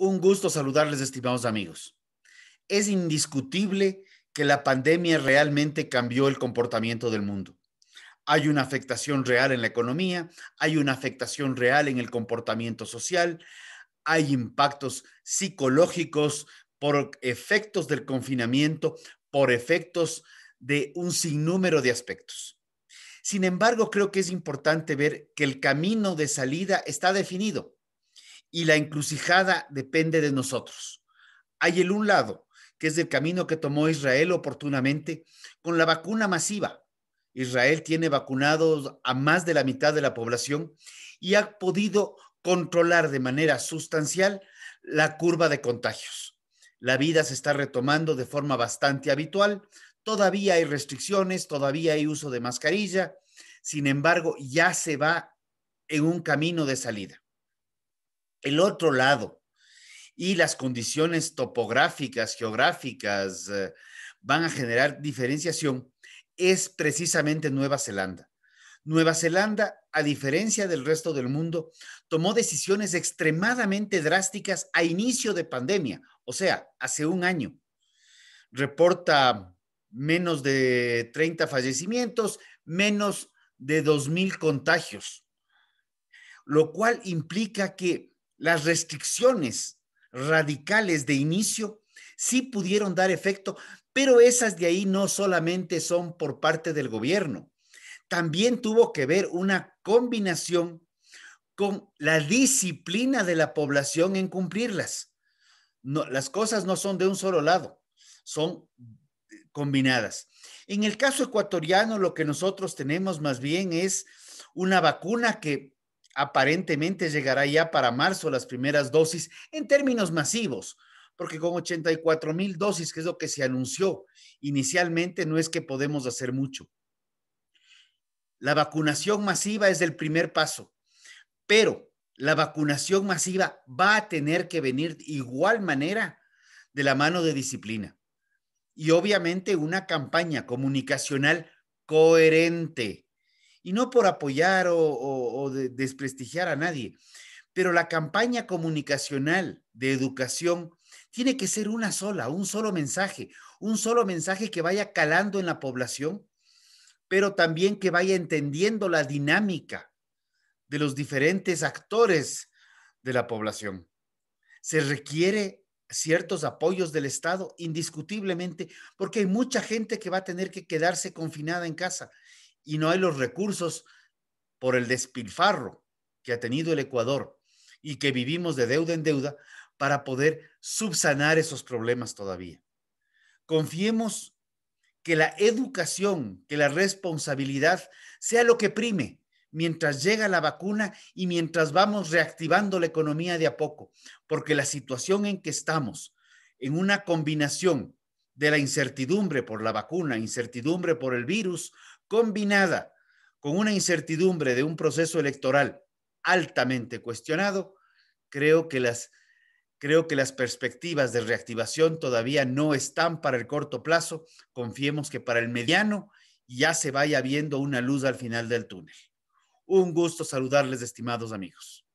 Un gusto saludarles, estimados amigos. Es indiscutible que la pandemia realmente cambió el comportamiento del mundo. Hay una afectación real en la economía, hay una afectación real en el comportamiento social, hay impactos psicológicos por efectos del confinamiento, por efectos de un sinnúmero de aspectos. Sin embargo, creo que es importante ver que el camino de salida está definido y la encrucijada depende de nosotros. Hay el un lado, que es el camino que tomó Israel oportunamente con la vacuna masiva. Israel tiene vacunados a más de la mitad de la población y ha podido controlar de manera sustancial la curva de contagios. La vida se está retomando de forma bastante habitual. Todavía hay restricciones, todavía hay uso de mascarilla. Sin embargo, ya se va en un camino de salida el otro lado. Y las condiciones topográficas, geográficas, eh, van a generar diferenciación, es precisamente Nueva Zelanda. Nueva Zelanda, a diferencia del resto del mundo, tomó decisiones extremadamente drásticas a inicio de pandemia, o sea, hace un año. Reporta menos de 30 fallecimientos, menos de 2.000 contagios, lo cual implica que las restricciones radicales de inicio sí pudieron dar efecto, pero esas de ahí no solamente son por parte del gobierno, también tuvo que ver una combinación con la disciplina de la población en cumplirlas. las cosas no son de un solo lado, son combinadas. En el caso ecuatoriano, lo que nosotros tenemos más bien es una vacuna que aparentemente llegará ya para marzo las primeras dosis en términos masivos, porque con 84 mil dosis, que es lo que se anunció inicialmente, no es que podemos hacer mucho. La vacunación masiva es el primer paso, pero la vacunación masiva va a tener que venir igual manera de la mano de disciplina y obviamente una campaña comunicacional coherente y no por apoyar o, desprestigiar a nadie, pero la campaña comunicacional de educación tiene que ser una sola, un solo mensaje, un solo mensaje que vaya calando en la población, pero también que vaya entendiendo la dinámica de los diferentes actores de la población. Se requiere ciertos apoyos del Estado, indiscutiblemente, porque hay mucha gente que va a tener que quedarse confinada en casa y no hay los recursos por el despilfarro que ha tenido el Ecuador y que vivimos de deuda en deuda para poder subsanar esos problemas todavía. Confiemos que la educación, que la responsabilidad sea lo que prime mientras llega la vacuna y mientras vamos reactivando la economía de a poco, porque la situación en que estamos, en una combinación de la incertidumbre por la vacuna, incertidumbre por el virus, combinada con una incertidumbre de un proceso electoral altamente cuestionado, creo que las, creo que las perspectivas de reactivación todavía no están para el corto plazo. Confiemos que para el mediano ya se vaya viendo una luz al final del túnel. Un gusto saludarles, estimados amigos.